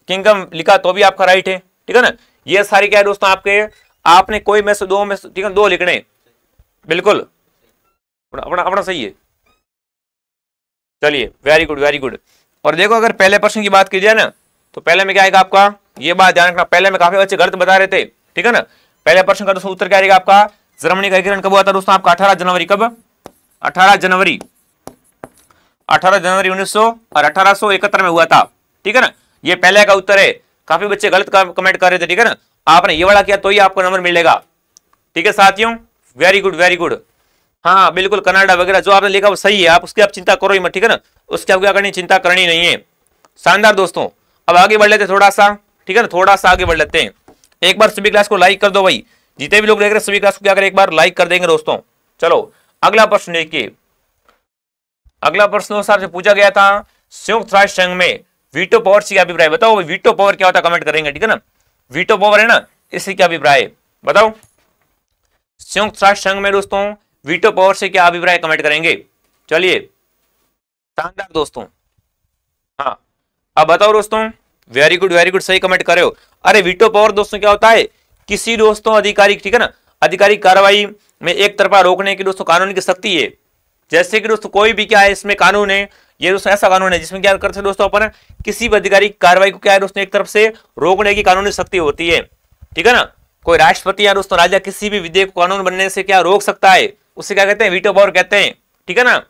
किंगडम लिखा तो भी आपका राइट है ठीक है ना ये सारी क्या है दोस्तों आपके आपने कोई में से दो में ठीक है दो लिखने बिल्कुल अपना अपना सही है चलिए वेरी गुड वेरी गुड और देखो अगर पहले प्रश्न की बात की जाए ना तो पहले में क्या आएगा आपका ये बात ध्यान रखना पहले में काफी बच्चे गलत बता रहे थे ठीक है ना पहले प्रश्न का दोस्तों उत्तर क्या आएगा आपका जर्मनी का एकीकरण कब हुआ था दोस्तों आपका अठारह जनवरी कब अठारह जनवरी अठारह जनवरी उन्नीस और अठारह में हुआ था ठीक है ना ये पहले का उत्तर है काफी बच्चे गलत कमेंट कर रहे थे ठीक है ना आपने ये वाला किया तो ही आपको नंबर मिलेगा ठीक है साथियों वेरी गुड वेरी गुड हाँ बिल्कुल कनाडा वगैरह जो आपने लिखा वो सही है आप उसकी आप चिंता करो ही मत ठीक है ना उसकी आपको क्या करनी चिंता करनी नहीं है शानदार दोस्तों अब आगे बढ़ लेते थोड़ा सा ठीक है ना थोड़ा सा आगे बढ़ लेते हैं एक बार सभी क्लास को लाइक कर दो भाई जितने भी लोग देख रहे हैं सभी क्लास को क्या करें एक बार लाइक कर देंगे दोस्तों चलो अगला प्रश्न देखिए अगला प्रश्न पूछा गया था संयुक्त राष्ट्र संघ में वीटो पावर से क्या अभिप्राय बताओ वीटो पावर क्या होता कमेंट करेंगे ठीक है ना वीटो पावर है ना इससे क्या अभिप्राय बताओ संयुक्त राष्ट्र संघ में दोस्तों वीटो पावर से क्या अभिप्राय कमेंट करेंगे चलिए शानदार दोस्तों हाँ अब बताओ दोस्तों वेरी गुड वेरी गुड सही कमेंट करे हो अरे वीटो पावर दोस्तों क्या होता है किसी दोस्तों अधिकारी ठीक है ना अधिकारी कार्रवाई में एक तरफा रोकने की दोस्तों कानून की शक्ति है जैसे कि दोस्तों कोई भी क्या है इसमें कानून है ये दोस्तों ऐसा कानून है जिसमें क्या करते हैं दोस्तों अपन किसी भी अधिकारी कार्रवाई को क्या है दोस्तों एक तरफ से रोकने की कानूनी शक्ति होती है ठीक है ना कोई राष्ट्रपति या दोस्तों राजा किसी भी विधेयक को कानून बनने से क्या रोक सकता है उसे क्या कहते हैं वीटो पावर कहते हैं ठीक है ना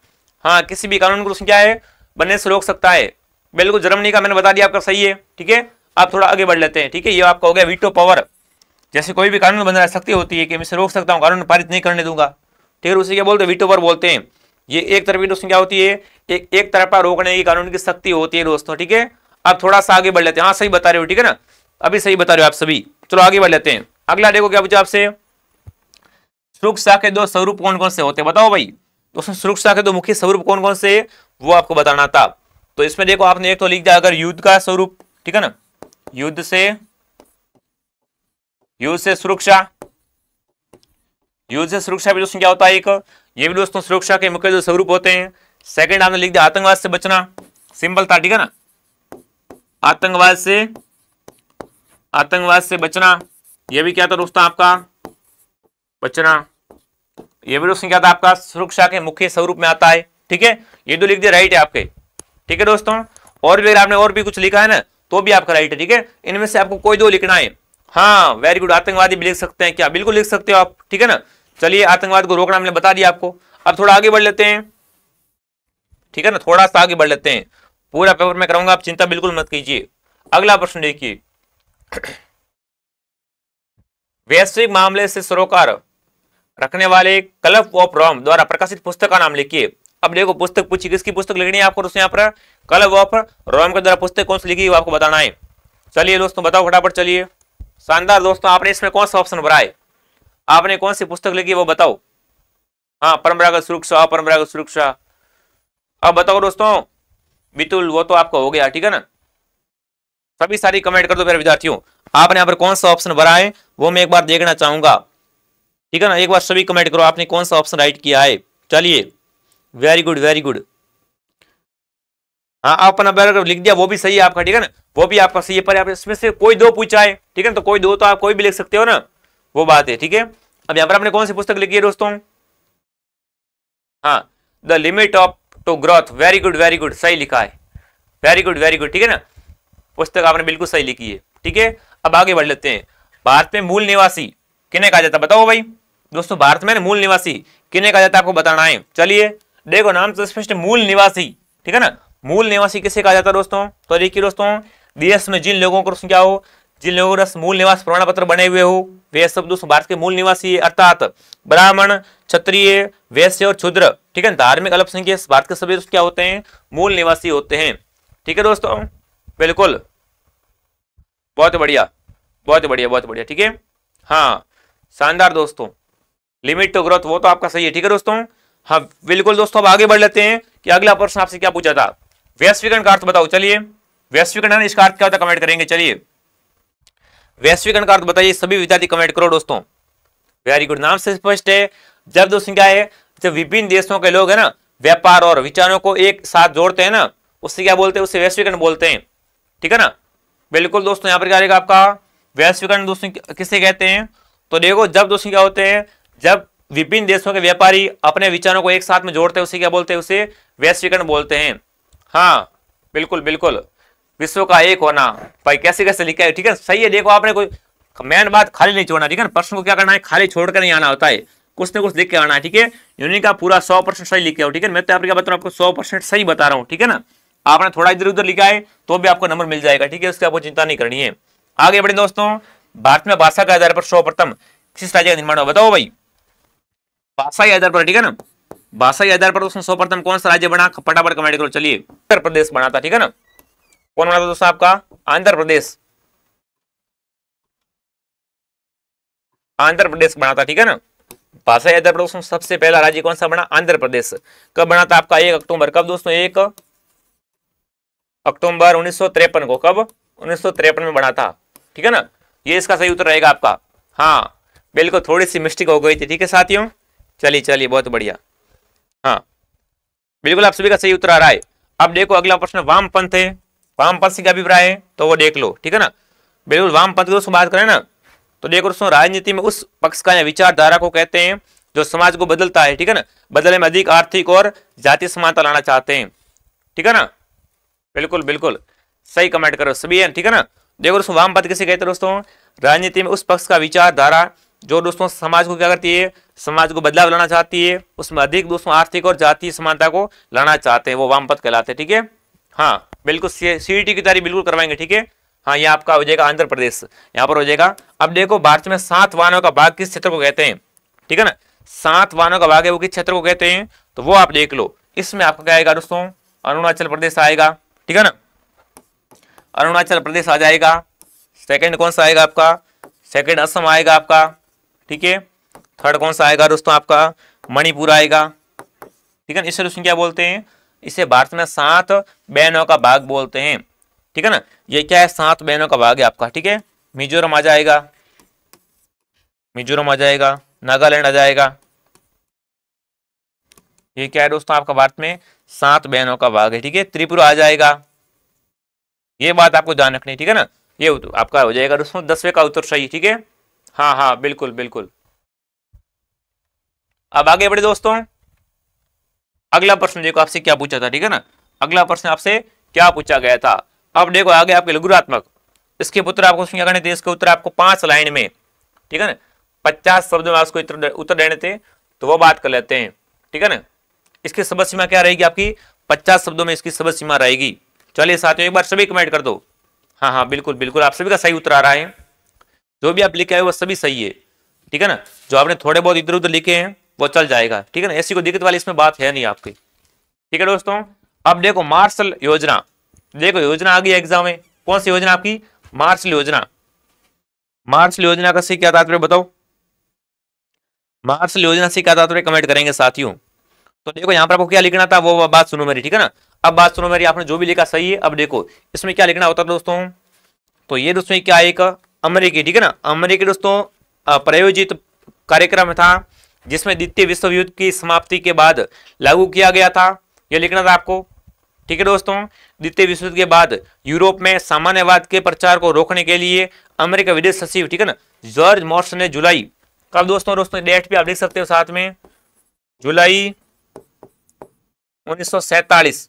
हाँ किसी भी कानून को क्या है बनने से रोक सकता है बिल्कुल जर्मनी का मैंने बता दिया आपका सही है ठीक है आप थोड़ा आगे बढ़ लेते हैं ठीक है ये आपका हो गया वीटो पावर जैसे कोई भी कानून बन रहा है शक्ति होती है कि मैं इसे रोक सकता हूँ कानून पारित नहीं करने दूंगा ठीक है उसे क्या बोलते हैं वीटो पावर बोलते हैं ये एक की दोस्तों क्या होती है एक एक तरफा रोकने की कानून की शक्ति होती है दोस्तों ठीक है अब थोड़ा सा आगे बढ़ लेते हैं हाँ सही बता रहे हो ठीक है ना अभी सही बता रहे हो आप सभी चलो आगे बढ़ लेते हैं अगला देखो क्या पूछा आपसे सुरक्षा के दो स्वरूप कौन कौन से होते हैं बताओ भाई दोस्तों सुरक्षा के दो मुख्य स्वरूप कौन कौन से वो आपको बताना था तो इसमें देखो आपने एक तो लिख दिया अगर युद्ध का स्वरूप ठीक है ना युद्ध से युद्ध से सुरक्षा युद्ध से सुरक्षा भी दोस्तों क्या होता है एक ये भी दोस्तों सुरक्षा के मुख्य जो स्वरूप होते हैं सेकंड आपने लिख दिया आतंकवाद से बचना सिंपल था ठीक है ना आतंकवाद से आतंकवाद से बचना यह भी क्या था दोस्तों आपका बचना यह भी दोस्तों क्या था आपका सुरक्षा के मुख्य स्वरूप में आता है ठीक है ये तो लिख दिया राइट है आपके ठीक है दोस्तों और भी अगर आपने और भी कुछ लिखा है ना तो भी आपका राइट है ठीक है इनमें से आपको कोई दो लिखना है हाँ वेरी गुड आतंकवादी भी लिख सकते हैं क्या बिल्कुल लिख सकते हो आप ठीक है ना चलिए आतंकवाद को रोकना हमने बता दिया आपको अब थोड़ा आगे बढ़ लेते हैं ठीक है ना थोड़ा सा आगे बढ़ लेते हैं पूरा पेपर मैं कराऊंगा आप चिंता बिल्कुल मत कीजिए अगला प्रश्न देखिए वैश्विक मामले से सरोकार रखने वाले क्लब ऑफ रोम द्वारा प्रकाशित पुस्तक का नाम लिखिए अब देखो पुस्तक पूछिए किसकी पुस्तक लिखनी है आपको दोस्तों यहाँ पर क्लब ऑफ रोम के द्वारा पुस्तक कौन सी लिखी है आपको बताना है चलिए दोस्तों बताओ फटाफट चलिए शानदार दोस्तों आपने इसमें कौन सा ऑप्शन भरा है आपने कौन सी पुस्तक लिखी वो बताओ हाँ परंपरागत सुरक्षा अपरंपरागत सुरक्षा अब बताओ दोस्तों बितुल वो तो आपका हो गया ठीक है ना सभी सारी कमेंट कर दो मेरे विद्यार्थियों आपने यहाँ पर कौन सा ऑप्शन भरा है वो मैं एक बार देखना चाहूंगा ठीक है ना एक बार सभी कमेंट करो आपने कौन सा ऑप्शन राइट किया है चलिए वेरी गुड वेरी गुड हाँ आप अपना लिख दिया वो भी सही है आपका ठीक है ना वो भी आपका सही है पर आप इसमें से कोई दो पूछा है ठीक है तो कोई दो तो आप कोई भी लिख सकते हो ना वो बात है ठीक है अब यहां पर आपने कौन सी पुस्तक लिखी है दोस्तों हाँ the limit of to growth very good very good सही लिखा है वेरी गुड वेरी गुड ठीक है ना पुस्तक आपने बिल्कुल सही लिखी है ठीक है अब आगे बढ़ लेते हैं भारत में मूल निवासी किन्हें कहा जाता बताओ भाई दोस्तों भारत में मूल निवासी किन्हें कहा जाता आपको बताना है चलिए देखो नाम तो स्पष्ट मूल निवासी ठीक है ना मूल निवासी किसे कहा जाता है दोस्तों तो देखिए दोस्तों देश में जिन लोगों को क्या हो जिन लोगों का मूल निवास प्रमाण पत्र बने हुए हो वे सब दोस्तों भारत के मूल निवासी अर्थात ब्राह्मण क्षत्रिय वैश्य और क्षुद्र ठीक है धार्मिक अल्पसंख्यक भारत के सभी क्या होते हैं मूल निवासी होते हैं ठीक है दोस्तों बिल्कुल बहुत बढ़िया बहुत बढ़िया बहुत बढ़िया ठीक है हाँ शानदार दोस्तों लिमिट टू तो ग्रोथ वो तो आपका सही है ठीक है दोस्तों हाँ बिल्कुल दोस्तों अब आगे बढ़ लेते हैं कि अगला प्रश्न आपसे क्या पूछा था वैश्वीकरण का अर्थ बताओ चलिए वैश्वीकरण इसका अर्थ क्या होता है कमेंट करेंगे चलिए वैश्वीकरण का अर्थ बताइए सभी विद्यार्थी कमेंट करो दोस्तों वेरी गुड नाम से स्पष्ट है जब दोस्तों क्या है जब विभिन्न देशों के लोग है ना व्यापार और विचारों को एक साथ जोड़ते हैं ना उससे क्या बोलते हैं उससे वैश्वीकरण बोलते हैं ठीक है ना बिल्कुल दोस्तों यहाँ पर क्या रहेगा आपका वैश्वीकरण दोस्तों किसे कहते हैं तो देखो जब दोस्तों क्या होते हैं जब विभिन्न देशों के व्यापारी अपने विचारों को एक साथ में जोड़ते हैं उसे क्या बोलते हैं उसे वैश्वीकरण बोलते हैं हाँ बिल्कुल बिल्कुल विश्व का एक होना भाई कैसे कैसे लिखा है ठीक है सही है देखो आपने कोई मेन बात खाली नहीं छोड़ना ठीक है प्रश्न को क्या करना है खाली छोड़कर नहीं आना होता है कुछ ना कुछ लिख के आना है ठीक है यूनिक का पूरा सौ परसेंट सही लिखे हो ठीक है मैं तो आपको क्या बता रहा हूँ आपको सौ परसेंट सही बता रहा हूँ ठीक है ना आपने थोड़ा इधर उधर लिखा है तो भी आपको नंबर मिल जाएगा ठीक है उसकी आपको चिंता नहीं करनी है आगे बढ़े दोस्तों भारत में भाषा के आधार पर सर्वप्रथम किस राज्य का निर्माण हुआ बताओ भाई भाषा के आधार पर ठीक है ना भाषा के आधार पर दोस्तों सर्वप्रथम कौन सा राज्य बना फटाफट कमेंट करो चलिए उत्तर प्रदेश बना था ठीक है ना कौन बना था दोस्तों आपका आंध्र प्रदेश आंध्र प्रदेश बना था ठीक है ना भाषा आंध्र प्रदेश सबसे पहला राज्य कौन सा बना आंध्र प्रदेश कब बना था आपका एक अक्टूबर कब दोस्तों एक अक्टूबर उन्नीस को कब उन्नीस में बना था ठीक है ना ये इसका सही उत्तर रहेगा आपका हाँ बिल्कुल थोड़ी सी मिस्टेक हो गई थी ठीक है साथियों चलिए चलिए बहुत बढ़िया हाँ बिल्कुल आप सभी का सही उत्तर आ रहा है अब देखो अगला प्रश्न वाम पंथ है वामपंथ से क्या अभिप्राय है तो वो देख लो ठीक है ना बिल्कुल वामपंथ की दोस्तों बात करें ना तो देखो दोस्तों राजनीति में उस पक्ष का या विचारधारा को कहते हैं जो समाज को बदलता है ठीक है ना बदले में अधिक आर्थिक और जाति समानता लाना चाहते हैं ठीक है ना बिल्कुल बिल्कुल सही कमेंट करो सभी है ठीक है ना देखो दोस्तों वामपंथ किसे कहते हैं दोस्तों राजनीति में उस पक्ष का विचारधारा जो दोस्तों समाज को क्या करती है समाज को बदलाव लाना चाहती है उसमें अधिक दोस्तों आर्थिक और जातीय समानता को लाना चाहते हैं वो वामपथ कहलाते हैं ठीक है हाँ बिल्कुल सीईटी e की तैयारी बिल्कुल करवाएंगे ठीक है हाँ ये आपका हो जाएगा आंध्र प्रदेश यहाँ पर हो जाएगा अब देखो भारत में सात वाहनों का भाग किस क्षेत्र को कहते हैं ठीक है ना सात वाहनों का भाग है वो किस क्षेत्र को कहते हैं तो वो आप देख लो इसमें आपका क्या आएगा दोस्तों अरुणाचल प्रदेश आएगा ठीक है ना अरुणाचल प्रदेश आ जाएगा सेकंड कौन सा आएगा आपका सेकंड असम आएगा आपका ठीक है थर्ड कौन सा आएगा दोस्तों आपका मणिपुर आएगा ठीक है इसे दोस्तों क्या बोलते हैं इसे भारत में सात बहनों का भाग बोलते हैं ठीक है ना ये क्या है सात बहनों का भाग है आपका ठीक है मिजोरम आ जाएगा मिजोरम आ जाएगा नागालैंड आ जाएगा ये क्या है दोस्तों आपका भारत में सात बहनों का भाग है ठीक है त्रिपुरा आ जाएगा ये बात आपको ध्यान रखनी ठीक है ना ये आपका हो जाएगा दोस्तों दसवें का उत्तर सही ठीक है हाँ हाँ बिल्कुल बिल्कुल अब आगे बढ़े दोस्तों अगला प्रश्न देखो आपसे क्या पूछा था ठीक है ना अगला प्रश्न आपसे क्या पूछा गया था अब देखो आगे आपके लघुरात्मक इसके उत्तर आपको इसके उत्तर आपको पांच लाइन में ठीक है ना पचास शब्द में आपको उत्तर देने थे तो वो बात कर लेते हैं ठीक है ना इसकी शब्द सीमा क्या रहेगी आपकी पचास शब्दों में इसकी शब्द सीमा रहेगी चलिए साथियों एक बार सभी कमेंट कर दो हाँ हाँ बिल्कुल बिल्कुल आप सभी का सही उत्तर आ रहा है जो भी आप लिखे आए वो सभी सही है ठीक है ना जो आपने थोड़े बहुत इधर उधर लिखे हैं वो चल जाएगा ठीक है ना ऐसी कोई दिक्कत वाली इसमें बात है नहीं आपकी ठीक है दोस्तों अब देखो मार्शल योजना देखो योजना आ गई एग्जाम में कौन सी योजना आपकी मार्शल योजना मार्शल योजना का से क्या तात्पर्य बताओ मार्शल योजना से क्या तात्पर्य कमेंट करेंगे साथियों तो देखो यहाँ पर आपको क्या लिखना था वो बात सुनो मेरी ठीक है ना अब बात सुनो मेरी आपने जो भी लिखा सही है अब देखो इसमें क्या लिखना होता दोस्तों तो ये दोस्तों क्या एक अमरीकी ठीक है ना अमरीकी दोस्तों प्रायोजित कार्यक्रम था जिसमें द्वितीय विश्व युद्ध की समाप्ति के बाद लागू किया गया था यह लिखना था आपको ठीक है दोस्तों द्वितीय विश्व युद्ध के बाद यूरोप में सामान्यवाद के प्रचार को रोकने के लिए अमेरिका विदेश सचिव ठीक है ना जॉर्ज मॉर्स ने जुलाई कब दोस्तों दोस्तों डेट भी आप लिख सकते हो साथ में जुलाई उन्नीस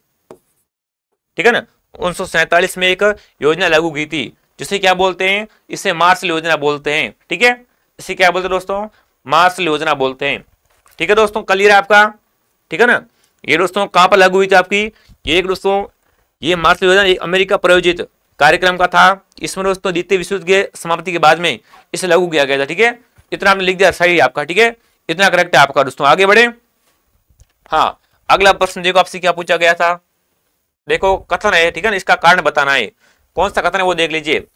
ठीक है ना उन्नीस में एक योजना लागू की थी जिसे क्या बोलते हैं इसे मार्शल योजना बोलते हैं ठीक है इसे क्या बोलते हैं दोस्तों मार्शल योजना बोलते हैं ठीक है दोस्तों क्लियर है आपका ठीक है ना ये दोस्तों कहाँ पर लागू हुई थी आपकी ये दोस्तों ये मार्शल योजना अमेरिका प्रायोजित कार्यक्रम का था इसमें दोस्तों द्वितीय विश्व युद्ध के समाप्ति के बाद में इसे लागू किया गया था ठीक है इतना आपने लिख दिया सही अच्छा आपका ठीक है इतना करेक्ट है आपका दोस्तों आगे बढ़े हाँ अगला प्रश्न देखो आपसे क्या पूछा गया था देखो कथन है ठीक है ना इसका कारण बताना है कौन सा कथन है वो देख लीजिए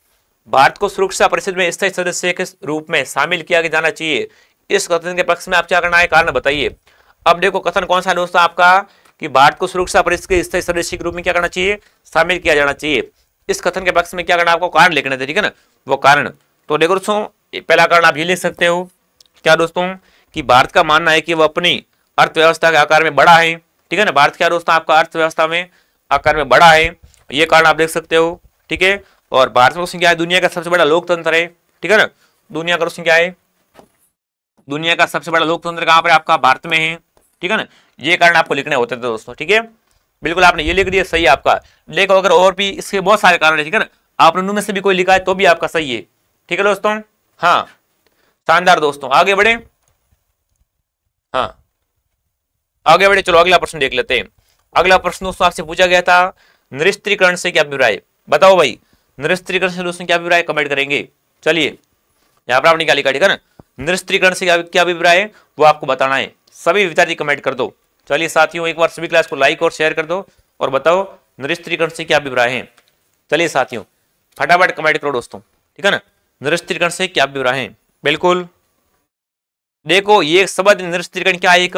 भारत को सुरक्षा परिषद में स्थायी सदस्य के रूप में शामिल किया जाना चाहिए इस कथन के पक्ष में आप क्या करना है कारण बताइए अब देखो कथन कौन सा है दोस्तों आपका कि भारत को सुरक्षा परिषद के स्थायी सदस्य के रूप में क्या करना चाहिए शामिल किया जाना चाहिए इस कथन के पक्ष में क्या करना आपको कारण लिखना ठीक है ना वो कारण तो देखो दोस्तों पहला कारण आप ये लिख सकते हो क्या दोस्तों कि भारत का मानना है कि वह अपनी अर्थव्यवस्था के आकार में बड़ा है ठीक है ना भारत क्या दोस्तों आपका अर्थव्यवस्था में आकार में बड़ा है ये कारण आप देख सकते हो ठीक है और भारत में क्या है दुनिया का सबसे बड़ा लोकतंत्र है ठीक है ना दुनिया का क्या है दुनिया का सबसे बड़ा लोकतंत्र कहां पर आपका भारत में है ठीक है ना ये कारण आपको लिखने होते थे दोस्तों ठीक है बिल्कुल आपने ये लिख दिया सही है आपका लेकिन अगर और भी इसके बहुत सारे कारण है ठीक है ना आपने उनमें से भी कोई लिखा है तो भी आपका सही है ठीक है दोस्तों हाँ शानदार दोस्तों आगे बढ़े हाँ आगे बढ़े चलो अगला प्रश्न देख लेते हैं अगला प्रश्न दोस्तों आपसे पूछा गया था निरस्त्रीकरण से क्या अभिप्राय बताओ भाई निरस्त्रीकरण से दोस्तों क्या अभिप्राय कमेंट करेंगे चलिए यहाँ पर आप निकाली का ठीक है ना निरस्त्रीकरण से क्या अभिप्राय है वो आपको बताना है सभी विद्यार्थी कमेंट कर दो चलिए साथियों एक बार सभी क्लास को लाइक और शेयर कर दो और बताओ निरस्त्रीकरण से क्या अभिप्राय है चलिए साथियों फटाफट कमेंट करो दोस्तों ठीक है ना निरस्त्रीकरण से क्या अभिप्राय है बिल्कुल देखो ये शब्द निरस्त्रीकरण क्या है एक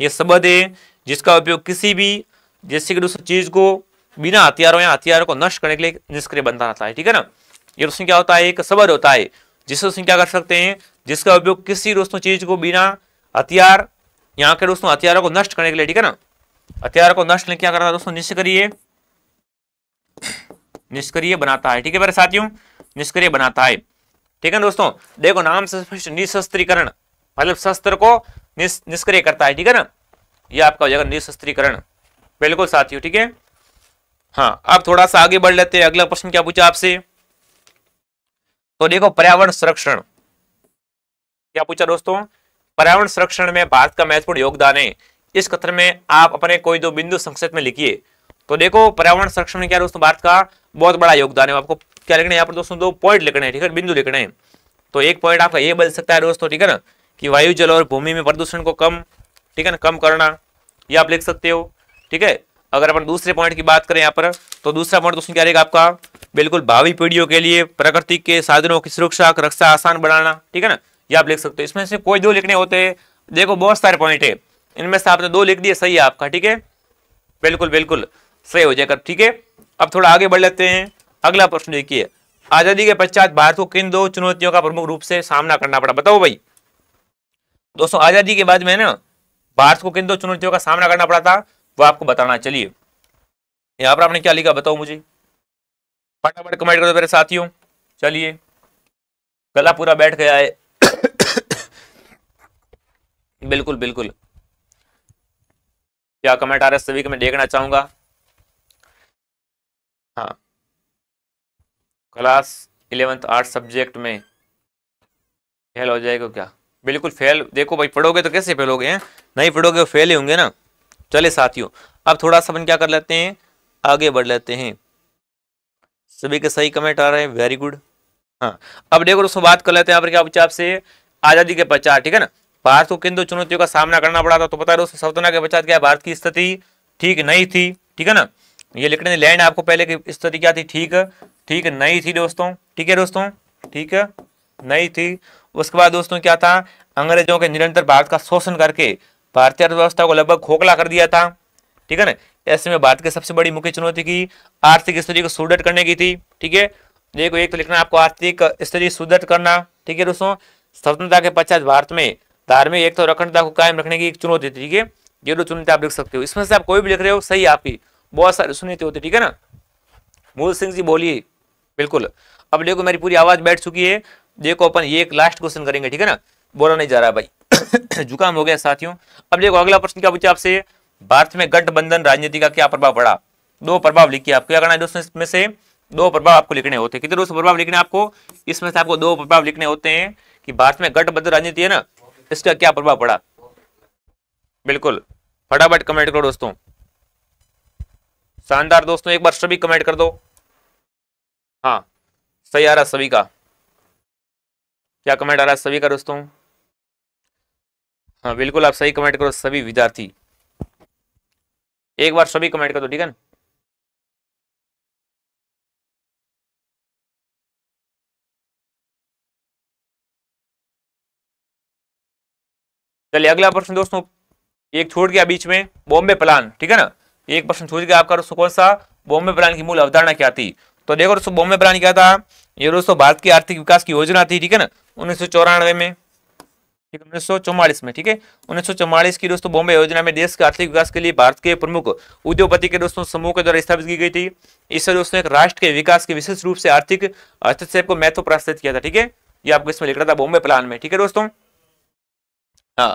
ये शब्द है जिसका उपयोग किसी भी जैसे कि दूसरी चीज को बिना हथियारों या हथियारों को नष्ट करने के लिए निष्क्रिय बनता रहता है ठीक है ना ये उसमें क्या होता है एक शब्द होता है जिससे दोस्तों क्या कर सकते हैं जिसका उपयोग किसी दोस्तों चीज को बिना हथियार यहाँ के दोस्तों हथियारों को नष्ट करने के लिए ठीक है ना हथियारों को नष्ट क्या करता है दोस्तों निष्क्रिय निष्क्रिय बनाता है ठीक है मेरे साथियों निष्क्रिय बनाता है ठीक है दोस्तों देखो नाम से निशस्त्रीकरण मतलब शस्त्र को निष्क्रिय करता है ठीक है ना ये आपका हो जाएगा निशस्त्रीकरण बिल्कुल साथियों ठीक है हाँ अब थोड़ा सा आगे बढ़ लेते हैं अगला प्रश्न क्या पूछा आपसे तो देखो पर्यावरण संरक्षण क्या पूछा दोस्तों पर्यावरण संरक्षण में भारत का महत्वपूर्ण योगदान है इस कथन में आप अपने कोई दो बिंदु संक्षेप में लिखिए तो देखो पर्यावरण संरक्षण क्या दोस्तों भारत का बहुत बड़ा योगदान है आपको क्या लिखना है यहाँ पर दोस्तों दो पॉइंट लिखने हैं ठीक है बिंदु लिखने हैं तो एक पॉइंट आपका ये बन सकता है दोस्तों ठीक है ना कि वायु जल और भूमि में प्रदूषण को कम ठीक है ना कम करना ये आप लिख सकते हो ठीक है अगर अपन दूसरे पॉइंट की बात करें यहाँ पर तो दूसरा पॉइंट दोस्तों क्या रहेगा आपका बिल्कुल भावी पीढ़ियों के लिए प्रकृति के साधनों की सुरक्षा रक्षा आसान बनाना ठीक है ना ये आप लिख सकते हो इसमें से कोई दो लिखने होते हैं देखो बहुत सारे पॉइंट है इनमें से आपने दो लिख दिए सही है आपका ठीक है बिल्कुल बिल्कुल सही हो जाएगा ठीक है अब थोड़ा आगे बढ़ लेते हैं अगला प्रश्न देखिए आजादी के पश्चात भारत को किन दो चुनौतियों का प्रमुख रूप से सामना करना पड़ा बताओ भाई दोस्तों आजादी के बाद में ना भारत को किन दो चुनौतियों का सामना करना पड़ा था वो आपको बताना चलिए यहाँ पर आपने क्या लिखा बताओ मुझे फटाफट कमेंट कर दो मेरे साथियों चलिए गला पूरा बैठ गया है बिल्कुल बिल्कुल क्या कमेंट आ रहा है सभी का मैं देखना चाहूंगा हाँ क्लास इलेवेंथ आर्ट सब्जेक्ट में फेल हो जाएगा क्या बिल्कुल फेल देखो भाई पढ़ोगे तो कैसे फेल हो गए नहीं पढ़ोगे तो फेल ही होंगे ना चले साथियों अब थोड़ा सा अपन क्या कर लेते हैं आगे बढ़ लेते हैं सभी के सही कमेंट आ रहे हैं वेरी गुड हाँ अब देखो दोस्तों बात कर लेते हैं यहाँ पर क्या आज़ादी के पश्चात ठीक है ना भारत को किन दो चुनौतियों का सामना करना पड़ा था तो पता है दोस्तों सवतना के पश्चात क्या भारत की स्थिति ठीक नहीं थी ठीक है ना ये लिखने लैंड आपको पहले की स्थिति क्या थी ठीक ठीक नहीं थी दोस्तों ठीक है दोस्तों ठीक है नहीं थी उसके बाद दोस्तों क्या था अंग्रेजों के निरंतर भारत का शोषण करके भारतीय अर्थव्यवस्था को लगभग खोखला कर दिया था ठीक है ना ऐसे में भारत की सबसे बड़ी मुख्य चुनौती की आर्थिक स्थिति को सुदृढ़ करने की थी ठीक है देखो एक तो लिखना आपको आर्थिक स्थिति सुदृढ़ करना ठीक है दोस्तों स्वतंत्रता के पश्चात भारत में धार्मिक एक तो अखंडता को कायम रखने की एक चुनौती थी ठीक है ये दो चुनौती आप लिख सकते हो इसमें से आप कोई भी लिख रहे हो सही आपकी बहुत सारी सुनीते होती ठीक है ना मूल सिंह जी बोलिए बिल्कुल अब देखो मेरी पूरी आवाज बैठ चुकी है देखो अपन ये एक लास्ट क्वेश्चन करेंगे ठीक है ना बोला नहीं जा रहा भाई जुकाम हो गया साथियों अब देखो अगला प्रश्न क्या पूछा आपसे भारत में गठबंधन राजनीति का क्या प्रभाव पड़ा दो प्रभाव लिखिए आपको क्या करना है दोस्तों इसमें से दो प्रभाव आपको लिखने होते हैं कितने दोस्तों प्रभाव लिखने आपको इसमें से आपको दो प्रभाव लिखने होते हैं कि भारत में गठबंधन राजनीति है ना इसका क्या प्रभाव पड़ा बिल्कुल फटाफट कमेंट करो दोस्तों शानदार दोस्तों एक बार सभी कमेंट कर दो हाँ सही आ रहा सभी का क्या कमेंट आ रहा है सभी का दोस्तों हाँ बिल्कुल आप सही कमेंट करो सभी विद्यार्थी एक बार सभी कमेंट कर दो ठीक है ना चलिए अगला प्रश्न दोस्तों एक छोड़ गया बीच में बॉम्बे प्लान ठीक है ना एक प्रश्न छूट गया आपका दोस्तों कौन सा बॉम्बे प्लान की मूल अवधारणा क्या थी तो देखो दोस्तों बॉम्बे प्लान क्या था ये दोस्तों भारत की आर्थिक विकास की योजना थी ठीक है ना उन्नीस में ठीक है उन्नीस में ठीक है उन्नीस सौ चौवालीस की दोस्तों बॉम्बे योजना में देश के आर्थिक विकास के लिए भारत के प्रमुख उद्योगपति के दोस्तों समूह के द्वारा स्थापित की गई थी इससे दोस्तों एक राष्ट्र के विकास के विशेष रूप से आर्थिक हस्तक्षेप को महत्व प्रस्तावित किया था ठीक है ये आपको इसमें लिख रहा था बॉम्बे प्लान में ठीक है दोस्तों हाँ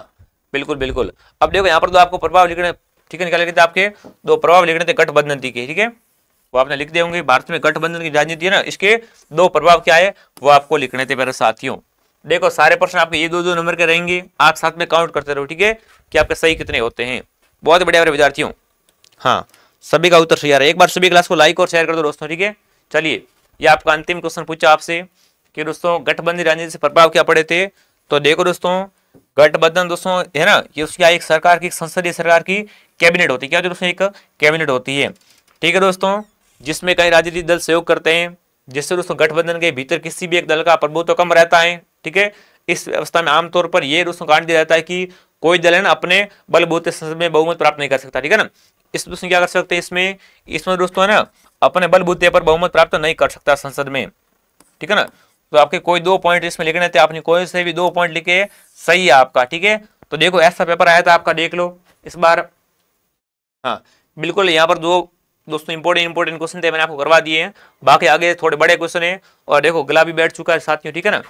बिल्कुल बिल्कुल अब देखो यहाँ पर तो आपको प्रभाव लिखने ठीक है निकाले गए थे आपके दो प्रभाव लिखने थे गठबंधन के ठीक है वो आपने लिख दिए होंगे भारत में गठबंधन की राजनीति है ना इसके दो प्रभाव क्या है वो आपको लिखने थे मेरे साथियों देखो सारे प्रश्न आपके ये दो दो नंबर के रहेंगे आप साथ में काउंट करते रहो ठीक है कि आपके सही कितने होते हैं बहुत बढ़िया मेरे विद्यार्थियों हाँ सभी का उत्तर सही आ रहा है एक बार सभी क्लास को लाइक और शेयर कर दो दोस्तों ठीक है चलिए ये आपका अंतिम क्वेश्चन पूछा आपसे कि दोस्तों गठबंधन राजनीति से प्रभाव क्या पड़े थे तो देखो दोस्तों गठबंधन दोस्तों है ना ये उसकी एक सरकार की संसदीय सरकार की कैबिनेट होती है क्या दोस्तों एक कैबिनेट होती है ठीक है दोस्तों जिसमें कई राजनीतिक दल सहयोग करते हैं जिससे दोस्तों गठबंधन के भीतर किसी भी एक दल का प्रभुत्व तो कम रहता है ठीक है इस व्यवस्था में आमतौर पर यह दोस्तों कारण दिया जाता है कि कोई दल है ना अपने बलबूते संसद में बहुमत प्राप्त नहीं कर सकता ठीक है ना इस दोस्तों क्या कर सकते हैं इसमें इसमें दोस्तों है ना अपने बलबूते पर बहुमत प्राप्त नहीं कर सकता संसद में ठीक है ना तो आपके कोई दो पॉइंट इसमें लिखने रहते आपने कोई से भी दो पॉइंट लिखे सही है आपका ठीक है तो देखो ऐसा पेपर आया था आपका देख लो इस बार हाँ बिल्कुल यहाँ पर दो दोस्तों इंपोर्टेंट इंपोर्टेंट क्वेश्चन थे मैंने आपको करवा दिए हैं बाकी आगे थोड़े बड़े क्वेश्चन है और देखो गला भी बैठ चुका है साथियों ठीक है ना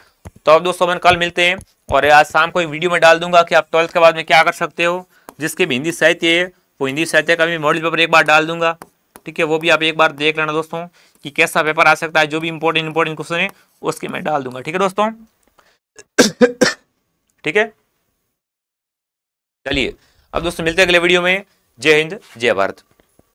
तो अब दोस्तों मैं कल मिलते हैं और आज शाम को वीडियो में डाल दूंगा कि आप ट्वेल्थ के बाद में क्या कर सकते हो जिसके भी हिंदी साहित्य है वो हिंदी साहित्य का भी मॉडल पेपर एक बार डाल दूंगा ठीक है वो भी आप एक बार देख लेना दोस्तों कि कैसा पेपर आ सकता है जो भी इंपॉर्टेंट इंपॉर्टेंट क्वेश्चन है उसके मैं डाल दूंगा ठीक है दोस्तों ठीक है चलिए अब दोस्तों मिलते हैं अगले वीडियो में जय हिंद जय भारत